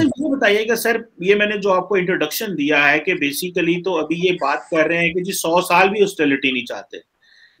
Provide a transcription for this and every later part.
अच्छा ये बताइएगा सर ये मैंने जो आपको इंट्रोडक्शन दिया है कि बेसिकली तो अभी ये बात कर रहे हैं कि जी सौ साल भी हॉस्टेलिटी नहीं चाहते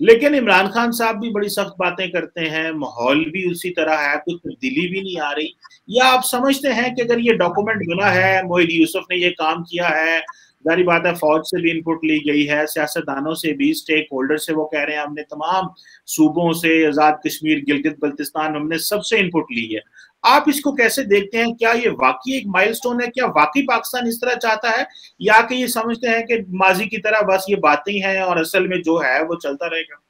लेकिन इमरान खान साहब भी बड़ी सख्त बातें करते हैं माहौल भी उसी तरह है कुछ तब्दीली भी नहीं आ रही या आप समझते हैं कि अगर ये डॉक्यूमेंट बना है मोहित यूसुफ ने ये काम किया है जारी बात है फौज से भी इनपुट ली गई है सियासतदानों से भी स्टेक होल्डर से वो कह रहे हैं हमने तमाम सूबों से आज़ाद कश्मीर गिलगित बल्तिस्तान हमने सबसे इनपुट ली है आप इसको कैसे देखते हैं क्या ये वाकई एक माइलस्टोन है क्या वाकई पाकिस्तान इस तरह चाहता है या कि ये समझते हैं कि माजी की तरह बस ये बातें हैं और असल में जो है वो चलता रहेगा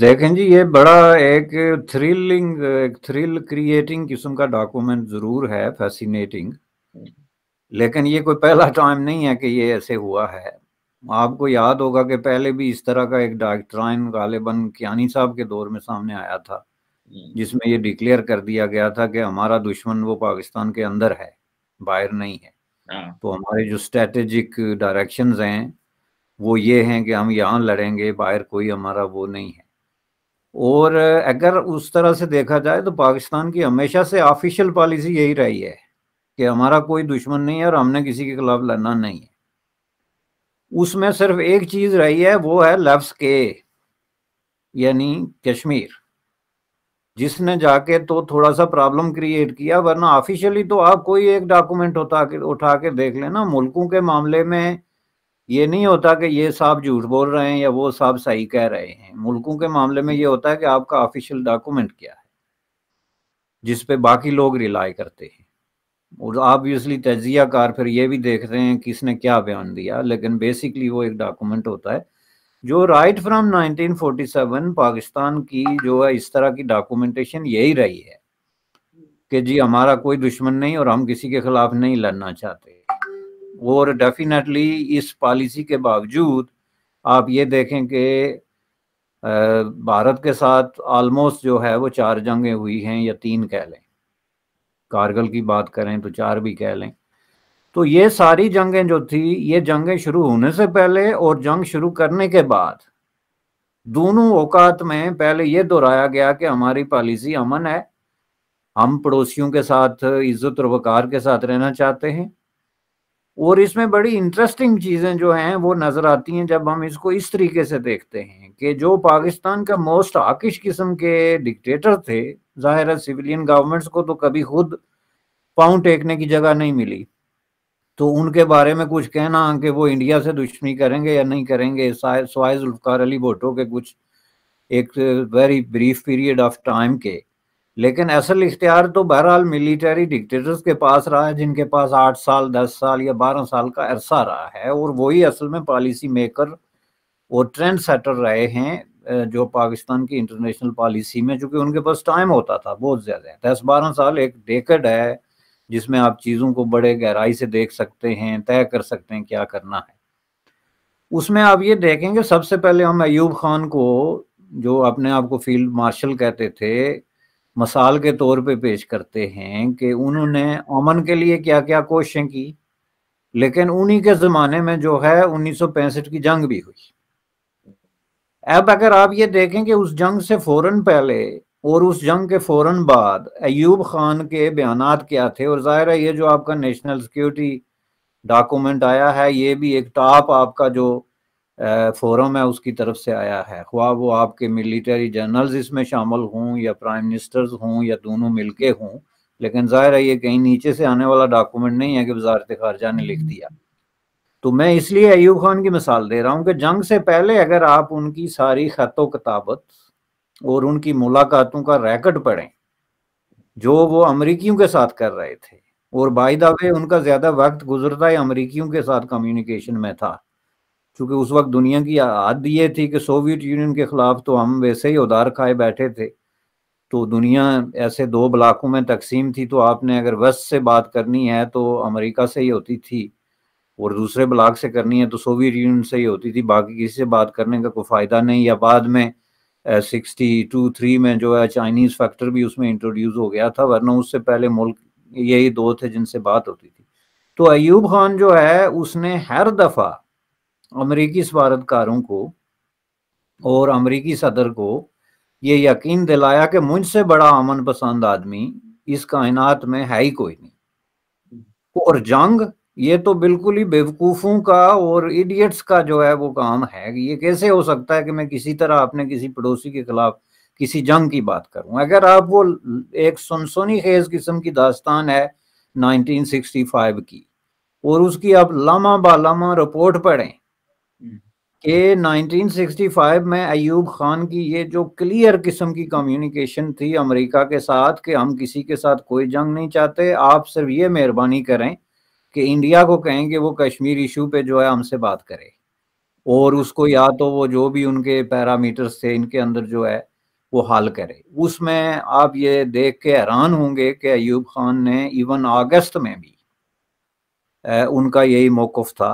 देखें जी ये बड़ा एक थ्रिलिंग एक थ्रिल क्रिएटिंग किस्म का डॉक्यूमेंट जरूर है फैसिनेटिंग लेकिन ये कोई पहला टाइम नहीं है कि ये ऐसे हुआ है आपको याद होगा कि पहले भी इस तरह का एक डॉक्ट्राइन गालिबन कियानी साहब के दौर में सामने आया था जिसमें ये डिक्लेयर कर दिया गया था कि हमारा दुश्मन वो पाकिस्तान के अंदर है बाहर नहीं है हाँ। तो हमारे जो स्ट्रेटेजिक डायरेक्शन हैं वो ये हैं कि हम यहाँ लड़ेंगे बाहर कोई हमारा वो नहीं है और अगर उस तरह से देखा जाए तो पाकिस्तान की हमेशा से ऑफिशियल पॉलिसी यही रही है कि हमारा कोई दुश्मन नहीं है और हमने किसी के खिलाफ लड़ना नहीं है उसमें सिर्फ एक चीज रही है वो है लफ्स के यानी कश्मीर जिसने जाके तो थोड़ा सा प्रॉब्लम क्रिएट किया वरना ऑफिशियली तो आप कोई एक डॉक्यूमेंट होता के उठा के देख लेना मुल्कों के मामले में ये नहीं होता कि ये साहब झूठ बोल रहे हैं या वो साहब सही कह रहे हैं मुल्कों के मामले में ये होता है कि आपका ऑफिशियल डॉक्यूमेंट क्या है जिस पे बाकी लोग रिलाई करते हैं और ऑब्वियसली तजिया कार फिर ये भी देख रहे हैं किसने क्या बयान दिया लेकिन बेसिकली वो एक डॉक्यूमेंट होता है जो राइट फ्रॉम 1947 पाकिस्तान की जो है इस तरह की डॉक्यूमेंटेशन यही रही है कि जी हमारा कोई दुश्मन नहीं और हम किसी के खिलाफ नहीं लड़ना चाहते और डेफिनेटली इस पॉलिसी के बावजूद आप ये देखें कि भारत के साथ ऑलमोस्ट जो है वो चार जंगें हुई हैं या तीन कह लें कारगिल की बात करें तो चार भी कह लें तो ये सारी जंगें जो थी ये जंगें शुरू होने से पहले और जंग शुरू करने के बाद दोनों औकात में पहले ये दोहराया गया कि हमारी पॉलिसी अमन है हम पड़ोसियों के साथ इज्जत और वकार के साथ रहना चाहते हैं और इसमें बड़ी इंटरेस्टिंग चीज़ें जो हैं वो नज़र आती हैं जब हम इसको इस तरीके से देखते हैं कि जो पाकिस्तान का मोस्ट आकिश किस्म के डिक्टेटर थे ज़ाहिर है सिविलियन गवर्नमेंट्स को तो कभी खुद पाँव टेकने की जगह नहीं मिली तो उनके बारे में कुछ कहना कि वो इंडिया से दुश्मनी करेंगे या नहीं करेंगे सवाए अली भोटो के कुछ एक very brief period of time के लेकिन असल इख्तियार तो बहरहाल मिलिटरी डिक्टेटर्स के पास रहा है जिनके पास आठ साल दस साल या बारह साल का अरसा रहा है और वही असल में पॉलिसी मेकर और ट्रेंड सेटर रहे हैं जो पाकिस्तान की इंटरनेशनल पॉलिसी में चूंकि उनके पास टाइम होता था बहुत ज़्यादा दस बारह साल एक डेकड है जिसमें आप चीज़ों को बड़े गहराई से देख सकते हैं तय कर सकते हैं क्या करना है उसमें आप ये देखेंगे सबसे पहले हम अयूब खान को जो अपने आप को फील्ड मार्शल कहते थे मसाल के तौर पे पेश करते हैं कि उन्होंने अमन के लिए क्या क्या कोशिशें की लेकिन उन्हीं के ज़माने में जो है उन्नीस की जंग भी हुई अब अगर आप ये देखें कि उस जंग से फौरन पहले और उस जंग के फ़ौर बाद अयूब खान के बयान क्या थे और ज़ाहिर है ये जो आपका नेशनल सिक्योरिटी डॉक्यूमेंट आया है ये भी एक टॉप आपका जो फोरम है उसकी तरफ से आया है ख्वा वो आपके मिलिट्री जनरल्स इसमें शामिल हों या प्राइम मिनिस्टर्स हों या दोनों मिलके हों लेकिन ज़ाहिर है ये कहीं नीचे से आने वाला डॉक्यूमेंट नहीं है कि वजारत खारजा ने लिख दिया तो मैं इसलिए अयूब खान की मिसाल दे रहा हूँ कि जंग से पहले अगर आप उनकी सारी खतो किताबत और उनकी मुलाकातों का रैकट पड़े जो वो अमरीकियों के साथ कर रहे थे और बाय वे उनका ज़्यादा वक्त गुजरता है अमरीकियों के साथ कम्युनिकेशन में था क्योंकि उस वक्त दुनिया की आद ये थी कि सोवियत यूनियन के ख़िलाफ़ तो हम वैसे ही उधार खाए बैठे थे तो दुनिया ऐसे दो ब्लाकों में तकसीम थी तो आपने अगर वेस्ट से बात करनी है तो अमेरिका से ही होती थी और दूसरे ब्लाक से करनी है तो सोवियत यूनियन से ही होती थी बाकी किसी से बात करने का कोई फ़ायदा नहीं या बाद में सिक्सटी टू थ्री में जो है चाइनीज़ फैक्टर भी उसमें इंट्रोड्यूस हो गया था वरना उससे पहले मुल्क यही दो थे जिनसे बात होती थी तो अयूब खान जो है उसने हर दफ़ा अमरीकी सफारतकारों को और अमरीकी सदर को ये यकीन दिलाया कि मुझसे बड़ा अमन पसंद आदमी इस कायनात में है ही कोई नहीं और जंग ये तो बिल्कुल ही बेवकूफों का और इडियट्स का जो है वो काम है ये कैसे हो सकता है कि मैं किसी तरह अपने किसी पड़ोसी के खिलाफ किसी जंग की बात करूं अगर आप वो एक सुनसोनी खेज किस्म की दास्तान है 1965 की और उसकी आप लामा बालामा रिपोर्ट पढ़ें हम्म। कि 1965 में अयूब खान की ये जो क्लियर किस्म की कम्युनिकेशन थी अमेरिका के साथ कि हम किसी के साथ कोई जंग नहीं चाहते आप सिर्फ ये मेहरबानी करें कि इंडिया को कहें कि वो कश्मीर इशू पे जो है हमसे बात करे और उसको या तो वो जो भी उनके पैरामीटर्स थे इनके अंदर जो है वो हल करे उसमें आप ये देख के हैरान होंगे कि अयूब खान ने इवन अगस्त में भी उनका यही मौकफ था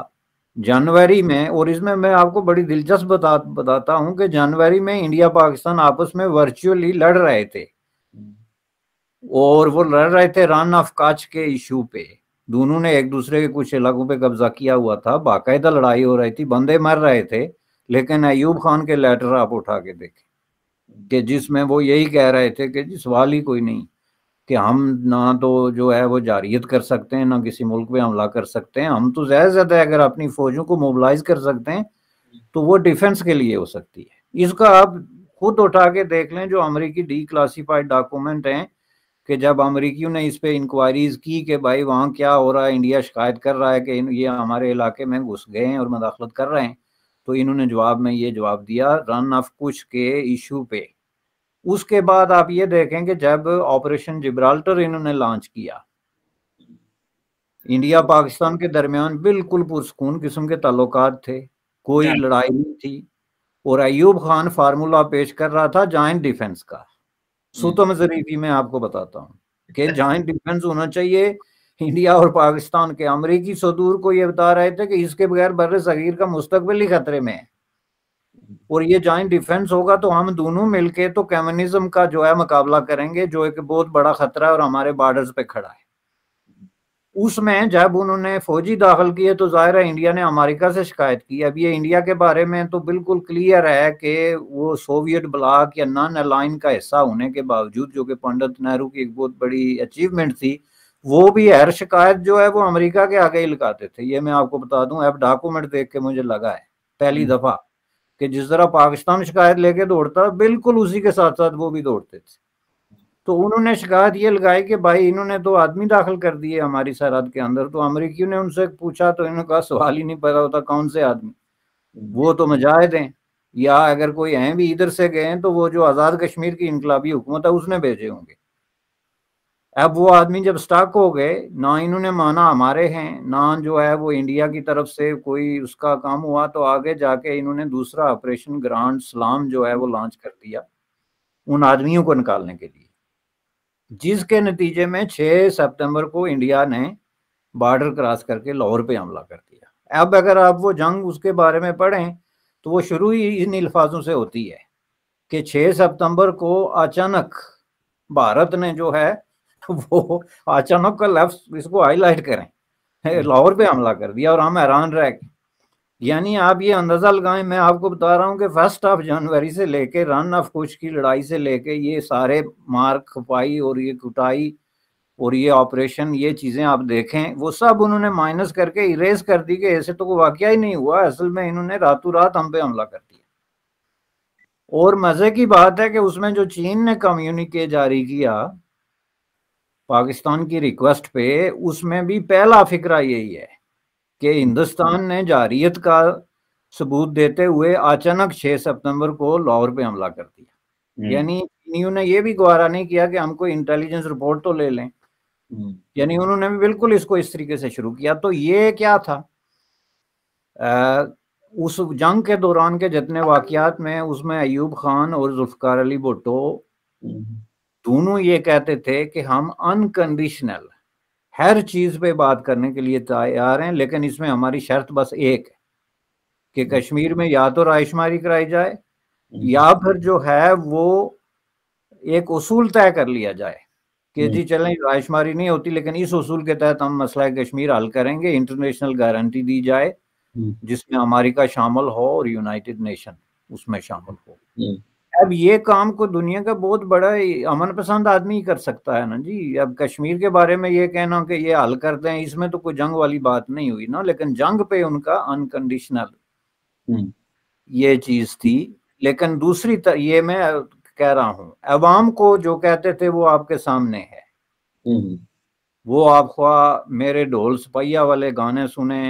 जनवरी में और इसमें मैं आपको बड़ी दिलचस्प बता बताता हूँ कि जनवरी में इंडिया पाकिस्तान आपस में वर्चुअली लड़ रहे थे हम्म। और वो लड़ रहे थे रन ऑफ काच के इशू पे दोनों ने एक दूसरे के कुछ इलाकों पे कब्जा किया हुआ था बाकायदा लड़ाई हो रही थी बंदे मर रहे थे लेकिन अयूब खान के लेटर आप उठा के देखें कि जिसमें वो यही कह रहे थे कि जी सवाल ही कोई नहीं कि हम ना तो जो है वो जारियत कर सकते हैं ना किसी मुल्क पे हमला कर सकते हैं हम तो ज़्यादा से ज़्यादा अगर अपनी फौजों को मोबिलाइज कर सकते हैं तो वो डिफेंस के लिए हो सकती है इसका आप खुद उठा के देख लें जो अमरीकी डी क्लासीफाइड डॉक्यूमेंट हैं कि जब अमरीकियों ने इस पे इंक्वायरीज की कि भाई वहाँ क्या हो रहा है इंडिया शिकायत कर रहा है कि ये हमारे इलाके में घुस गए हैं और मदाखलत कर रहे हैं तो इन्होंने जवाब में ये जवाब दिया रन ऑफ कुछ के इशू पे उसके बाद आप ये देखें कि जब ऑपरेशन जिब्राल्टर इन्होंने लॉन्च किया इंडिया पाकिस्तान के दरमियान बिल्कुल पुरस्कून किस्म के ताल्लुक थे कोई लड़ाई नहीं थी और अयूब खान फार्मूला पेश कर रहा था जॉइंट डिफेंस का सूत तो जरीफी में आपको बताता हूँ कि जॉइंट डिफेंस होना चाहिए इंडिया और पाकिस्तान के अमरीकी सदूर को ये बता रहे थे कि इसके बगैर बर सगीर का मुस्तबिल ही खतरे में है और ये जॉइंट डिफेंस होगा तो हम दोनों मिलके तो कम्युनिज्म का जो है मुकाबला करेंगे जो एक बहुत बड़ा खतरा है और हमारे बॉर्डर्स पे खड़ा है उसमें जब उन्होंने फौजी दाखिल किए तो ज़ाहिर है इंडिया ने अमेरिका से शिकायत की अब ये इंडिया के बारे में तो बिल्कुल क्लियर है कि वो सोवियत ब्लाक या नॉन अलाइन का हिस्सा होने के बावजूद जो कि पंडित नेहरू की एक बहुत बड़ी अचीवमेंट थी वो भी हर शिकायत जो है वो अमेरिका के आगे ही लगाते थे ये मैं आपको बता दूं अब डॉक्यूमेंट देख के मुझे लगा है पहली हम्म। दफा कि जिस तरह पाकिस्तान शिकायत लेके दौड़ता बिल्कुल उसी के साथ साथ वो भी दौड़ते थे तो उन्होंने शिकायत ये लगाई कि भाई इन्होंने तो आदमी दाखिल कर दिए हमारी सरहद के अंदर तो अमरीकियों ने उनसे पूछा तो इन्होंने कहा सवाल ही नहीं पता होता कौन से आदमी वो तो मजाहद हैं या अगर कोई हैं भी इधर से गए हैं तो वो जो आज़ाद कश्मीर की इनकलाबी हुकूमत है उसने भेजे होंगे अब वो आदमी जब स्टक हो गए ना इन्होंने माना हमारे हैं ना जो है वो इंडिया की तरफ से कोई उसका काम हुआ तो आगे जाके इन्होंने दूसरा ऑपरेशन ग्रांड सलाम जो है वो लॉन्च कर दिया उन आदमियों को निकालने के लिए जिसके नतीजे में 6 सितंबर को इंडिया ने बॉर्डर क्रॉस करके लाहौर पे हमला कर दिया अब अगर आप वो जंग उसके बारे में पढ़ें तो वो शुरू ही इन अल्फाजों से होती है कि 6 सितंबर को अचानक भारत ने जो है वो अचानक का लफ्स इसको हाईलाइट करें हम्म। लाहौर पे हमला कर दिया और हम हैरान रह गए यानी आप ये अंदाजा लगाएं मैं आपको बता रहा हूँ कि फर्स्ट ऑफ जनवरी से लेके रन ऑफ कुछ की लड़ाई से लेके ये सारे मार खपाई और ये कुटाई और ये ऑपरेशन ये चीज़ें आप देखें वो सब उन्होंने माइनस करके इरेज कर दी कि ऐसे तो कोई वाक्य ही नहीं हुआ असल में इन्होंने रातों रात हम पे हमला कर दिया और मज़े की बात है कि उसमें जो चीन ने कम्युनिके जारी किया पाकिस्तान की रिक्वेस्ट पे उसमें भी पहला फिक्रा यही है कि हिंदुस्तान ने जारियत का सबूत देते हुए अचानक 6 सितंबर को लाहौर पे हमला कर दिया हम्म। यानी चीनियों ने ये भी गुवारा नहीं किया कि हम कोई इंटेलिजेंस रिपोर्ट तो ले लें हम्म। यानी उन्होंने भी बिल्कुल इसको इस तरीके से शुरू किया तो ये क्या था आ, उस जंग के दौरान के जितने वाकियात में उसमें अयूब खान और जुल्फकार अली भुट्टो हम्म। दोनों ये कहते थे कि हम अनकंडीशनल हर चीज़ पे बात करने के लिए तैयार हैं लेकिन इसमें हमारी शर्त बस एक है कि हम्म। कश्मीर में या तो रायशुमारी कराई जाए हम्म। या फिर जो है वो एक उसूल तय कर लिया जाए कि हम्म। जी चलें रायशुमारी नहीं होती लेकिन इस उसूल के तहत हम मसला कश्मीर हल करेंगे इंटरनेशनल गारंटी दी जाए जिसमें अमेरिका शामिल हो और यूनाइटेड नेशन उसमें शामिल हो अब ये काम को दुनिया का बहुत बड़ा अमन पसंद आदमी ही कर सकता है ना जी अब कश्मीर के बारे में ये कहना कि ये हल करते हैं इसमें तो कोई जंग वाली बात नहीं हुई ना लेकिन जंग पे उनका अनकंडीशनल हम्म। ये चीज थी लेकिन दूसरी तर, ये मैं कह रहा हूँ अवाम को जो कहते थे वो आपके सामने है हम्म। वो आप ख्वा मेरे ढोल सपैया वाले गाने सुने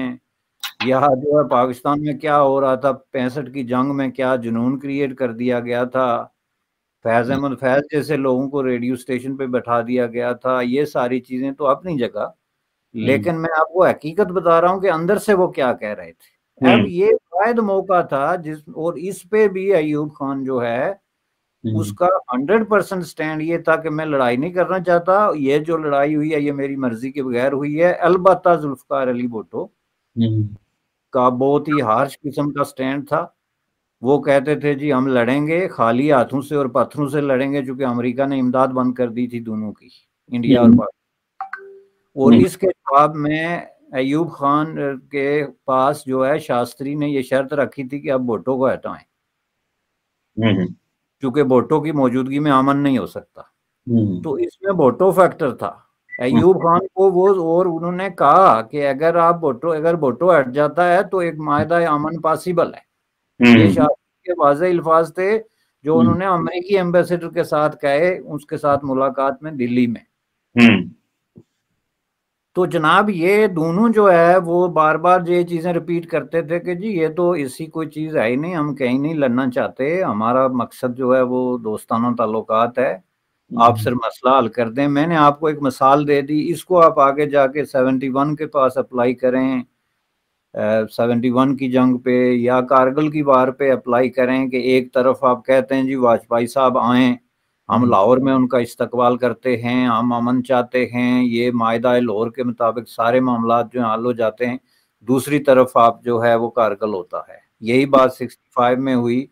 यह जो है पाकिस्तान में क्या हो रहा था पैंसठ की जंग में क्या जुनून क्रिएट कर दिया गया था फैज हम्म। अहमद फैज जैसे लोगों को रेडियो स्टेशन पे बैठा दिया गया था ये सारी चीजें तो अपनी जगह हम्म। लेकिन मैं आपको हकीकत बता रहा हूँ कि अंदर से वो क्या कह रहे थे अब हम्म। ये शायद मौका था जिस और इस पे भी अयूब खान जो है उसका हंड्रेड परसेंट स्टैंड ये था कि मैं लड़ाई नहीं करना चाहता ये जो लड़ाई हुई है ये मेरी मर्जी के बगैर हुई है अलबत् जुल्फकार अली भुट्टो हम्म। का बहुत ही हार्श किस्म का स्टैंड था वो कहते थे जी हम लड़ेंगे खाली हाथों से और पत्थरों से लड़ेंगे चूंकि अमेरिका ने इमदाद बंद कर दी थी दोनों की इंडिया और हम्म। पाकिस्तान और हम्म। इसके जवाब में अयूब खान के पास जो है शास्त्री ने ये शर्त रखी थी कि अब भोटो को हटाए चूंकि भोटो की मौजूदगी में अमन नहीं हो सकता तो इसमें भोटो फैक्टर था अयूब हम्म। खान को वो और उन्होंने कहा कि अगर आप बोटो अगर बोटो हट जाता है तो एक माह अमन पॉसिबल है ये हम्म। के वाज अल्फाज थे जो हम्म। उन्होंने अमेरिकी एम्बेसडर के साथ कहे उसके साथ मुलाकात में दिल्ली में तो जनाब ये दोनों जो है वो बार बार ये चीजें रिपीट करते थे कि जी ये तो ऐसी कोई चीज है ही नहीं हम कहीं नहीं लड़ना चाहते हमारा मकसद जो है वो दोस्ताना ताल्लुकात है आप हम्म। सर मसला हल कर दें मैंने आपको एक मिसाल दे दी इसको आप आगे जाके सेवेंटी वन के पास अप्लाई करें सेवेंटी वन की जंग पे या कारगिल की वार पे अप्लाई करें कि एक तरफ आप कहते हैं जी वाजपेयी साहब आए हम हम्म। लाहौर में उनका इस्तकबाल करते हैं हम अमन चाहते हैं ये मायदा लाहौर के मुताबिक सारे मामला जो हल हो जाते हैं दूसरी तरफ आप जो है वो कारगिल होता है यही बात हम्म। सिक्सटी फाइव में हुई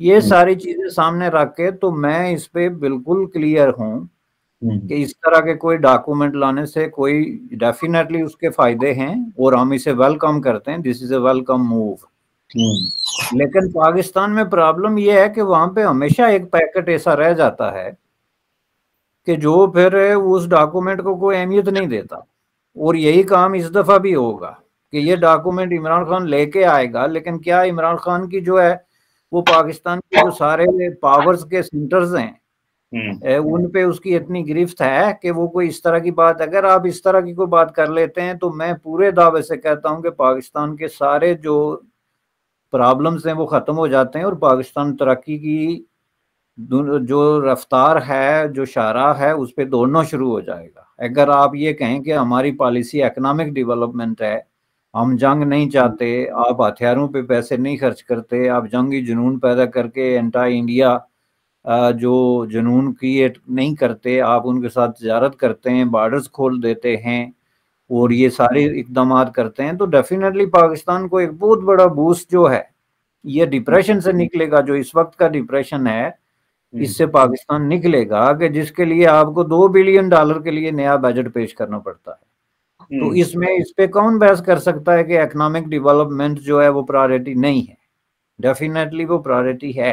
ये हम्म। सारी चीजें सामने रख के तो मैं इस पे बिल्कुल क्लियर हूँ हम्म। कि इस तरह के कोई डॉक्यूमेंट लाने से कोई डेफिनेटली उसके फायदे हैं और हम इसे वेलकम करते हैं this is a welcome move लेकिन पाकिस्तान में प्रॉब्लम यह है कि वहां पे हमेशा एक पैकेट ऐसा रह जाता है कि जो फिर उस डॉक्यूमेंट को कोई अहमियत नहीं देता और यही काम इस दफा भी होगा कि ये डॉक्यूमेंट इमरान खान लेके आएगा लेकिन क्या इमरान खान की जो है वो पाकिस्तान के जो सारे पावर्स के सेंटर्स हैं हम्म। उन पे उसकी इतनी गिरफ्त है कि वो कोई इस तरह की बात अगर आप इस तरह की कोई बात कर लेते हैं तो मैं पूरे दावे से कहता हूं कि पाकिस्तान के सारे जो प्रॉब्लम्स हैं वो ख़त्म हो जाते हैं और पाकिस्तान तरक्की की जो रफ्तार है जो शारा है उस पर दौड़ना शुरू हो जाएगा अगर आप ये कहें कि हमारी पॉलिसी इकनॉमिक डेवलपमेंट है हम जंग नहीं चाहते आप हथियारों पे पैसे नहीं खर्च करते आप जंगी जुनून पैदा करके एंटा इंडिया जो जुनून क्रिएट नहीं करते आप उनके साथ तजारत करते हैं बॉर्डर्स खोल देते हैं और ये सारे इकदाम करते हैं तो डेफिनेटली पाकिस्तान को एक बहुत बड़ा बूस्ट जो है ये डिप्रेशन से हम्म। निकलेगा जो इस वक्त का डिप्रेशन है हम्म। इससे पाकिस्तान निकलेगा कि जिसके लिए आपको दो बिलियन डॉलर के लिए नया बजट पेश करना पड़ता है तो हम्म। इसमें इस पे कौन बहस कर सकता है कि इकोनॉमिक डेवलपमेंट जो है वो प्रायोरिटी नहीं है डेफिनेटली वो प्रायोरिटी है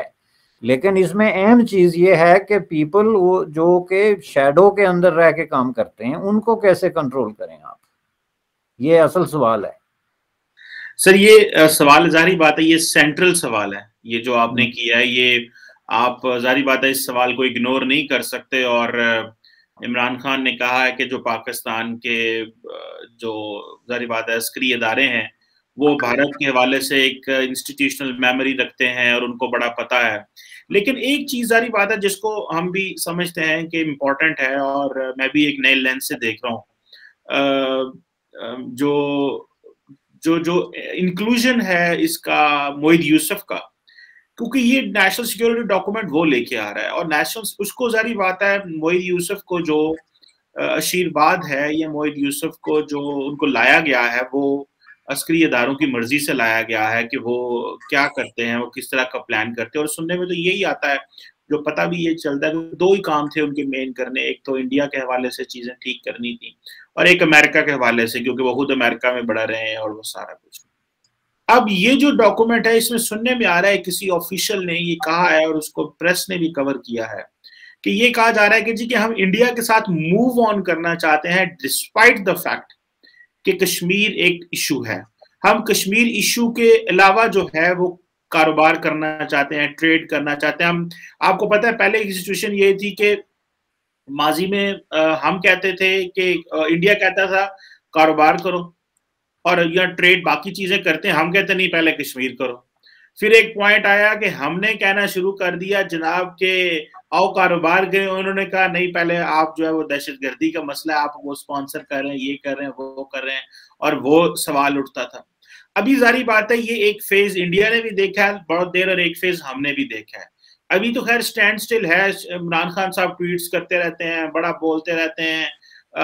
लेकिन इसमें अहम चीज ये है कि पीपल वो जो के शेडो के अंदर रह के काम करते हैं उनको कैसे कंट्रोल करें आप ये असल सवाल है सर ये सवाल जारी बात है ये सेंट्रल सवाल है ये जो आपने हम्म। किया है ये आप जारी बात है इस सवाल को इग्नोर नहीं कर सकते और इमरान खान ने कहा है कि जो पाकिस्तान के जो जरिबाद अस्करी इदारे हैं वो भारत के हवाले से एक इंस्टीट्यूशनल मेमोरी रखते हैं और उनको बड़ा पता है लेकिन एक चीज़ जारी बात है जिसको हम भी समझते हैं कि इम्पोर्टेंट है और मैं भी एक नए लेंस से देख रहा हूँ जो जो जो इंक्लूजन है इसका मोहित यूसुफ का क्योंकि ये नेशनल सिक्योरिटी डॉक्यूमेंट वो लेके आ रहा है और नेशनल उसको जारी बात है मोहित यूसुफ को जो आशीर्वाद है या मोहित यूसुफ को जो उनको लाया गया है वो अस्करी अदारों की मर्जी से लाया गया है कि वो क्या करते हैं वो किस तरह का प्लान करते हैं और सुनने में तो यही आता है जो पता भी ये चलता है दो ही काम थे उनके मेन करने एक तो इंडिया के हवाले से चीजें ठीक करनी थी और एक अमेरिका के हवाले से क्योंकि वो खुद अमेरिका में बड़ा रहे हैं और वो सारा कुछ अब ये जो डॉक्यूमेंट है इसमें सुनने में आ रहा है किसी ऑफिशियल ने ये कहा है और उसको प्रेस ने भी कवर किया है कि ये कहा जा रहा है कि जी कि हम इंडिया के साथ मूव ऑन करना चाहते हैं डिस्पाइट द फैक्ट कि कश्मीर एक इशू है हम कश्मीर इशू के अलावा जो है वो कारोबार करना चाहते हैं ट्रेड करना चाहते हैं हम आपको पता है पहले की सिचुएशन ये थी कि माजी में आ, हम कहते थे कि इंडिया कहता था कारोबार करो और या ट्रेड बाकी चीजें करते हैं हम कहते नहीं पहले कश्मीर करो फिर एक पॉइंट आया कि हमने कहना शुरू कर दिया जनाब के आओ कारोबार गए उन्होंने कहा नहीं पहले आप जो है वो दहशत गर्दी का मसला है आप वो स्पॉन्सर कर रहे हैं ये कर रहे हैं वो कर रहे हैं और वो सवाल उठता था अभी जारी बात है ये एक फेज इंडिया ने भी देखा है बहुत देर और एक फेज हमने भी देखा है अभी तो खैर स्टैंड स्टिल है इमरान खान साहब ट्वीट करते रहते हैं बड़ा बोलते रहते हैं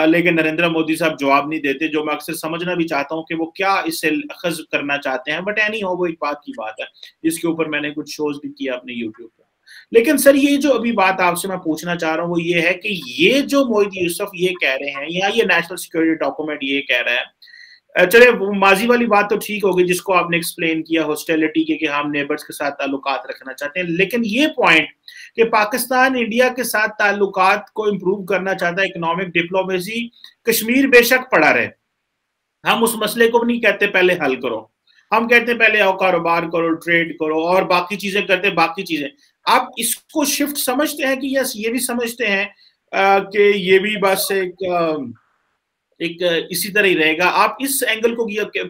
लेकिन नरेंद्र मोदी साहब जवाब नहीं देते जो मैं अक्सर समझना भी चाहता हूँ कि वो क्या इससे अखज करना चाहते हैं बट एनी हो वो एक बात की बात है इसके ऊपर मैंने कुछ शोज भी किया अपने यूट्यूब पर लेकिन सर ये जो अभी बात आपसे मैं पूछना चाह रहा हूँ वो ये है कि ये जो मोहित यूसुफ ये कह रहे हैं या ये नेशनल सिक्योरिटी डॉक्यूमेंट ये कह रहा है चले वो माजी वाली बात तो ठीक होगी जिसको आपने एक्सप्लेन किया हॉस्टेलिटी के कि हम नेबर्स के साथ ताल्लुक रखना चाहते हैं लेकिन ये पॉइंट कि पाकिस्तान इंडिया के साथ ताल्लुक को इम्प्रूव करना चाहता है इकोनॉमिक डिप्लोमेसी कश्मीर बेशक पड़ा रहे हम उस मसले को भी नहीं कहते पहले हल करो हम कहते हैं पहले आओ कारोबार करो ट्रेड करो और बाकी चीजें करते बाकी चीजें आप इसको शिफ्ट समझते हैं कि यस ये भी समझते हैं कि ये भी बस एक एक इसी तरह ही रहेगा आप इस एंगल को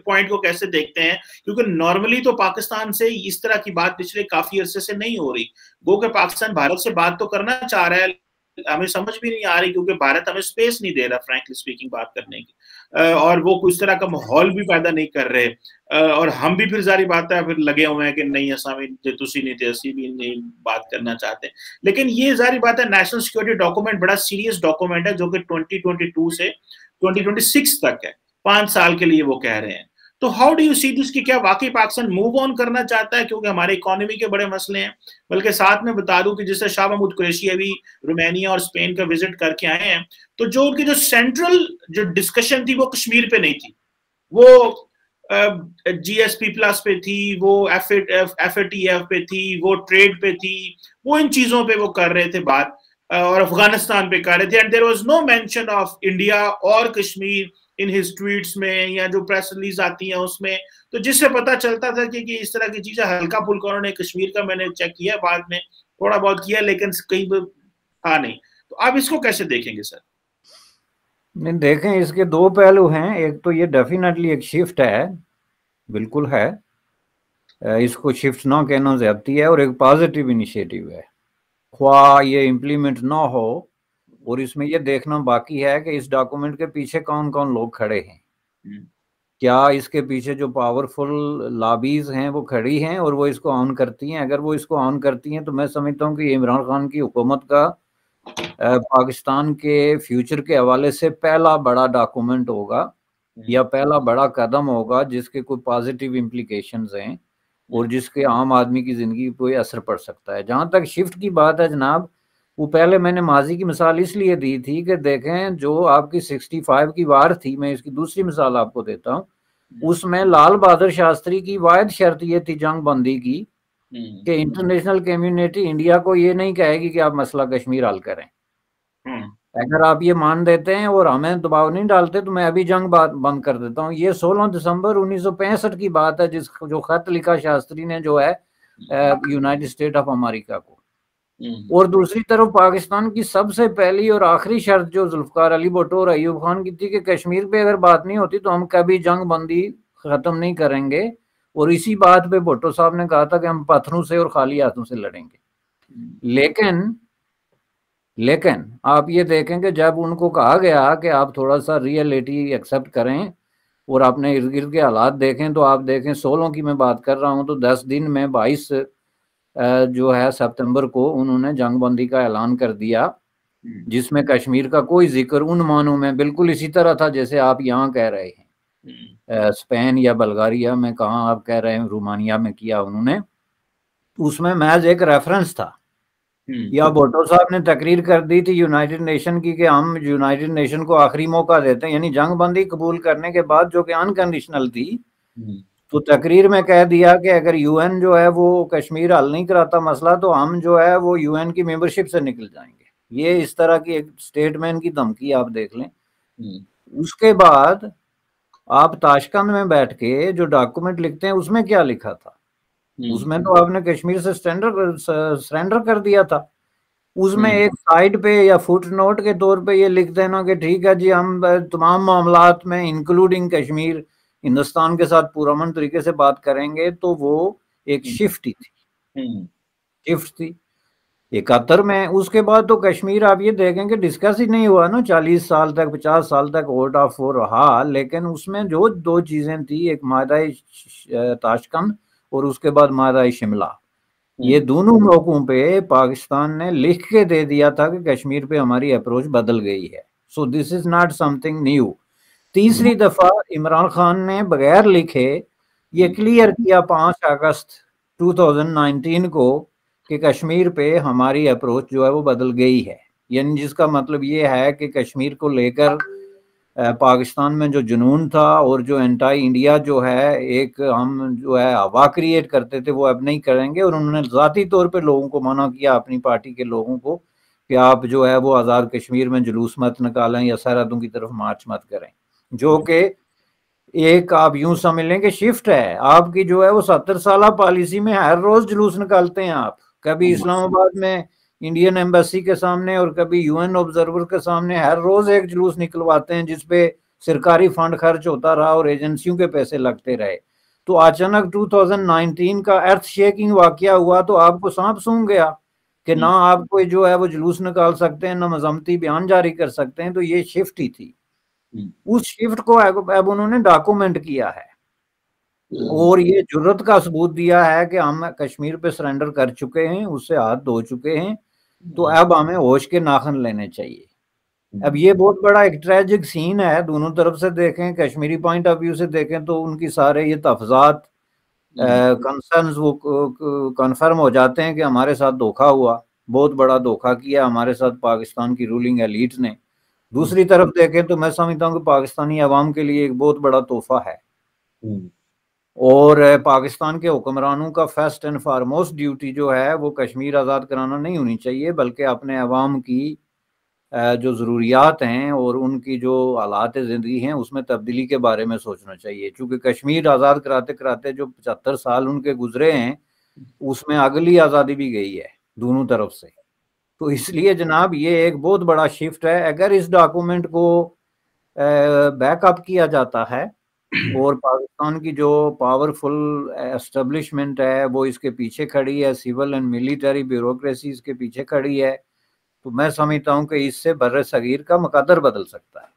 पॉइंट को कैसे देखते हैं क्योंकि नॉर्मली तो पाकिस्तान से इस तरह की बात पिछले काफी अरसे से नहीं हो रही गो के पाकिस्तान भारत से बात तो करना चाह रहा है हमें समझ भी नहीं आ रही क्योंकि भारत हमें स्पेस नहीं दे रहा फ्रैंकली स्पीकिंग बात करने की और वो कुछ तरह का माहौल भी पैदा नहीं कर रहे और हम भी फिर जारी बात है फिर लगे हुए हैं कि नहीं ऐसा भी तुसी नहीं थे असी भी नहीं बात करना चाहते लेकिन ये जारी बात है नेशनल सिक्योरिटी डॉक्यूमेंट बड़ा सीरियस डॉक्यूमेंट है जो कि 2022 से 2026 तक है पांच साल के लिए वो कह रहे हैं तो how do you see this कि क्या वाकई पाकिस्तान मूव ऑन करना चाहता है क्योंकि हमारे इकोनॉमी के बड़े मसले हैं बल्कि साथ में बता दूं कि जैसे शाह महमूद कुरेशी अभी रोमानिया और स्पेन का विजिट करके आए हैं तो जो उनकी जो सेंट्रल जो डिस्कशन थी वो कश्मीर पे नहीं थी वो जीएसपी प्लस पे थी वो एफ एफ पे थी वो ट्रेड पे थी वो इन चीजों पे वो कर रहे थे बात Uh, और अफगानिस्तान पे कर रहे थे and there was no mention of India और कश्मीर इन हिज ट्वीट्स में या जो प्रेस रिलीज आती हैं उसमें तो जिससे पता चलता था कि, कि इस तरह की चीजें हल्का फुल्का उन्होंने कश्मीर का मैंने चेक किया बाद में थोड़ा बहुत किया लेकिन कहीं था नहीं तो आप इसको कैसे देखेंगे सर नहीं देखें इसके दो पहलू हैं एक तो ये डेफिनेटली एक शिफ्ट है बिल्कुल है इसको शिफ्ट ना कहना ज्यादा है और एक पॉजिटिव इनिशिएटिव है ख्वा ये इम्प्लीमेंट ना हो और इसमें यह देखना बाकी है कि इस डॉक्यूमेंट के पीछे कौन कौन लोग खड़े हैं हम्म। क्या इसके पीछे जो पावरफुल लाबीज हैं वो खड़ी हैं और वो इसको ऑन करती हैं अगर वो इसको ऑन करती हैं तो मैं समझता हूँ कि इमरान खान की हुकूमत का पाकिस्तान के फ्यूचर के हवाले से पहला बड़ा डॉक्यूमेंट होगा हम्म। या पहला बड़ा कदम होगा जिसके कोई पॉजिटिव इम्प्लीकेशन हैं और जिसके आम आदमी की ज़िंदगी पर असर पड़ सकता है जहां तक शिफ्ट की बात है जनाब वो पहले मैंने माजी की मिसाल इसलिए दी थी कि देखें जो आपकी 65 की वार थी मैं इसकी दूसरी मिसाल आपको देता हूँ उसमें लाल बहादुर शास्त्री की वायद शर्त ये थी जंग बंदी की हम्म। कि इंटरनेशनल कम्युनिटी इंडिया को ये नहीं कहेगी कि आप मसला कश्मीर हल करें हम्म। अगर आप ये मान देते हैं और हमें दबाव नहीं डालते तो मैं अभी जंग बंद कर देता हूँ ये 16 दिसंबर 1965 की बात है जिस जो खत लिखा शास्त्री ने जो है यूनाइटेड स्टेट ऑफ अमेरिका को हम्म। और दूसरी तरफ पाकिस्तान की सबसे पहली और आखिरी शर्त जो जुल्फकार अली भुट्टो और अयूब खान की थी कि कश्मीर पे अगर बात नहीं होती तो हम कभी जंग बंदी खत्म नहीं करेंगे और इसी बात पे भुट्टो साहब ने कहा था कि हम पत्थरों से और खाली हाथों से लड़ेंगे हम्म। लेकिन लेकिन आप ये देखें कि जब उनको कहा गया कि आप थोड़ा सा रियलिटी एक्सेप्ट करें और आपने इर्द गिर्द के हालात देखें तो आप देखें सोलों की मैं बात कर रहा हूँ तो दस दिन में बाईस जो है सितंबर को उन्होंने जंगबंदी का ऐलान कर दिया हम्म। जिसमें कश्मीर का कोई जिक्र उन मानों में बिल्कुल इसी तरह था जैसे आप यहाँ कह रहे हैं हम्म। स्पेन या बल्गारिया में कहा आप कह रहे हैं रोमानिया में किया उन्होंने उसमें मैज एक रेफरेंस था हम्म। या भोटो साहब ने तकरीर कर दी थी यूनाइटेड नेशन की कि हम यूनाइटेड नेशन को आखिरी मौका देते हैं यानी जंग बंदी कबूल करने के बाद जो कि अनकंडीशनल थी हम्म। तो तकरीर में कह दिया कि अगर यूएन जो है वो कश्मीर हल नहीं कराता मसला तो हम जो है वो यूएन की मेंबरशिप से निकल जाएंगे ये इस तरह की एक स्टेटमेंट की धमकी आप देख लें हम्म। उसके बाद आप ताशकंद में बैठ के जो डॉक्यूमेंट लिखते हैं उसमें क्या लिखा था हम्म। उसमें तो आपने कश्मीर से सरेंडर सरेंडर कर दिया था उसमें हम्म। एक साइड पे या फुट नोट के तौर पे ये लिख देना कि ठीक है जी हम तमाम मामला में इंक्लूडिंग कश्मीर हिंदुस्तान के साथ मन तरीके से बात करेंगे तो वो एक शिफ्ट हम्म। ही थी शिफ्ट थी इकहत्तर में उसके बाद तो कश्मीर आप ये देखेंगे डिस्कस ही नहीं हुआ ना चालीस साल तक पचास साल तक वोट ऑफ वो रहा लेकिन उसमें जो दो चीज़ें थी एक मादा ताशकंद और उसके बाद मादा शिमला हम्म। ये दोनों मौकों पे पाकिस्तान ने लिख के दे दिया था कि कश्मीर पे हमारी अप्रोच बदल गई है so this is not something new तीसरी हम्म। दफा इमरान खान ने बगैर लिखे ये क्लियर हम्म। किया पांच अगस्त 2019 को कि कश्मीर पे हमारी अप्रोच जो है वो बदल गई है यानी जिसका मतलब ये है कि कश्मीर को लेकर पाकिस्तान में जो जुनून था और जो एंटाई इंडिया जो है एक हम जो है हवा क्रिएट करते थे वो अब नहीं करेंगे और उन्होंने ज़ाती तौर पे लोगों को मना किया अपनी पार्टी के लोगों को कि आप जो है वो आज़ाद कश्मीर में जुलूस मत निकालें या सरहदों की तरफ मार्च मत करें जो कि एक आप यूं समझ लें कि शिफ्ट है आपकी जो है वो सत्तर साल पॉलिसी में हर रोज़ जुलूस निकालते हैं आप कभी हम्म। इस्लामाबाद में इंडियन एम्बेसी के सामने और कभी यूएन ऑब्जर्वर के सामने हर रोज एक जुलूस निकलवाते हैं जिसपे सरकारी फंड खर्च होता रहा और एजेंसियों के पैसे लगते रहे तो अचानक 2019 का अर्थ शेकिंग वाक्य हुआ तो आपको सांप सूंघ गया कि ना हम्म। आप कोई जो है वो जुलूस निकाल सकते हैं ना मजामती बयान जारी कर सकते हैं तो ये शिफ्ट ही थी हम्म। उस शिफ्ट को अब उन्होंने डॉक्यूमेंट किया है हम्म। और ये जरूरत का सबूत दिया है कि हम कश्मीर पे सरेंडर कर चुके हैं उससे हाथ धो चुके हैं तो अब हमें होश के नाखन लेने चाहिए हम्म। अब ये बहुत बड़ा एक ट्रेजिक सीन है दोनों तरफ से देखें कश्मीरी पॉइंट ऑफ व्यू से देखें तो उनकी सारे ये तफजात कंसर्न हम्म। वो कंफर्म हो जाते हैं कि हमारे साथ धोखा हुआ बहुत बड़ा धोखा किया हमारे साथ पाकिस्तान की रूलिंग एलीट ने दूसरी हम्म। तरफ देखें तो मैं समझता हूँ कि पाकिस्तानी आवाम के लिए एक बहुत बड़ा तोहफा है और पाकिस्तान के हुक्मरानों का फर्स्ट एंड फारमोस्ट ड्यूटी जो है वो कश्मीर आज़ाद कराना नहीं होनी चाहिए बल्कि अपने अवाम की जो ज़रूरियात हैं और उनकी जो हालात ज़िंदगी हैं उसमें तब्दीली के बारे में सोचना चाहिए चूँकि कश्मीर आज़ाद कराते कराते जो पचहत्तर साल उनके गुजरे हैं उसमें अगली आज़ादी भी गई है दोनों तरफ से तो इसलिए जनाब ये एक बहुत बड़ा शिफ्ट है अगर इस डॉक्यूमेंट को बैकअप किया जाता है और पाकिस्तान की जो पावरफुल एस्टेब्लिशमेंट है वो इसके पीछे खड़ी है सिविल एंड मिलिट्री ब्यूरोसी इसके पीछे खड़ी है तो मैं समझता हूँ कि इससे बर सगीर का मकदर बदल सकता है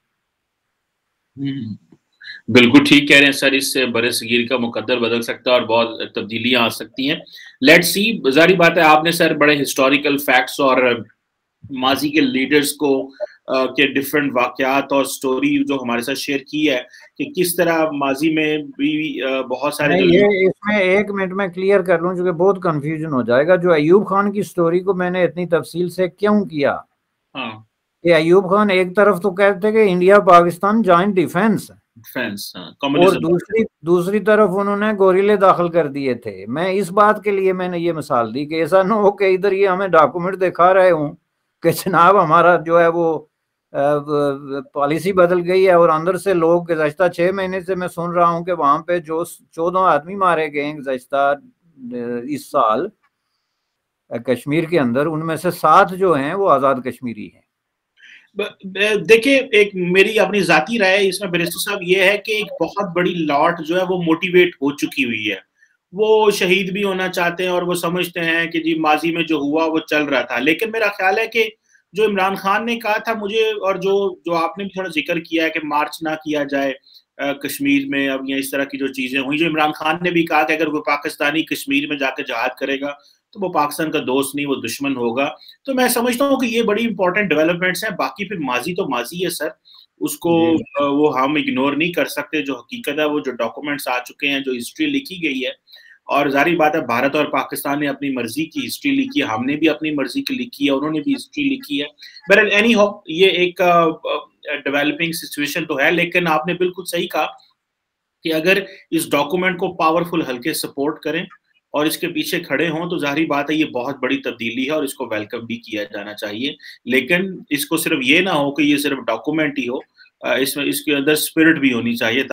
हम्म। बिल्कुल ठीक कह रहे हैं सर इससे बर सगीर का मुकदर बदल सकता है और बहुत तब्दीलियां आ सकती हैं लेट सी जारी बात है आपने सर बड़े हिस्टोरिकल फैक्ट्स और माजी के लीडर्स को के डिफरेंट वाक़ात और स्टोरी जो हमारे साथ शेयर की है कि किस तरह माजी में भी बहुत सारे ये इसमें एक मिनट में क्लियर कर लूँ चूँकि बहुत कंफ्यूजन हो जाएगा जो अयूब खान की स्टोरी को मैंने इतनी तफसील से क्यों किया हाँ अयूब खान एक तरफ तो कहते थे कि इंडिया पाकिस्तान ज्वाइंट डिफेंस है डिफेंस हाँ, और दूसरी दूसरी तरफ उन्होंने गोरीले दाखिल कर दिए थे मैं इस बात के लिए मैंने ये मिसाल दी कि ऐसा ना हो कि इधर ये हमें डॉक्यूमेंट दिखा रहे हूँ कि जनाब हमारा जो है वो पॉलिसी बदल गई है और अंदर से लोग गुजशत छः महीने से मैं सुन रहा हूँ कि वहाँ पे जो चौदह आदमी मारे गए हैं गुजशत इस साल कश्मीर के अंदर उनमें से सात जो हैं वो आज़ाद कश्मीरी हैं देखिए एक मेरी अपनी जाती राय इसमें बैरिस्टर साहब ये है कि एक बहुत बड़ी लॉट जो है वो मोटिवेट हो चुकी हुई है वो शहीद भी होना चाहते हैं और वो समझते हैं कि जी माजी में जो हुआ वो चल रहा था लेकिन मेरा ख्याल है कि जो इमरान खान ने कहा था मुझे और जो जो आपने भी थोड़ा जिक्र किया है कि मार्च ना किया जाए कश्मीर में अब या इस तरह की जो चीजें हुई जो इमरान खान ने भी कहा कि अगर कोई पाकिस्तानी कश्मीर में जाकर जहाद करेगा तो वो पाकिस्तान का दोस्त नहीं वो दुश्मन होगा तो मैं समझता हूँ कि ये बड़ी इंपॉर्टेंट डेवलपमेंट्स हैं बाकी फिर माजी तो माजी है सर उसको वो हम इग्नोर नहीं कर सकते जो हकीकत है वो जो डॉक्यूमेंट्स आ चुके हैं जो हिस्ट्री लिखी गई है और जारी बात है भारत और पाकिस्तान ने अपनी मर्जी की हिस्ट्री लिखी है हमने भी अपनी मर्जी की लिखी है उन्होंने भी हिस्ट्री लिखी है बर एनी हो ये एक डेवलपिंग सिचुएशन तो है लेकिन आपने बिल्कुल सही कहा कि अगर इस डॉक्यूमेंट को पावरफुल हल्के सपोर्ट करें और इसके पीछे खड़े हों तो जाहरी बात है ये बहुत बड़ी तब्दीली है और इसको वेलकम भी किया जाना चाहिए लेकिन इसको सिर्फ ये ना हो कि ये सिर्फ डॉक्यूमेंट ही हो इसमें इसके अंदर स्पिरिट भी होनी चाहिए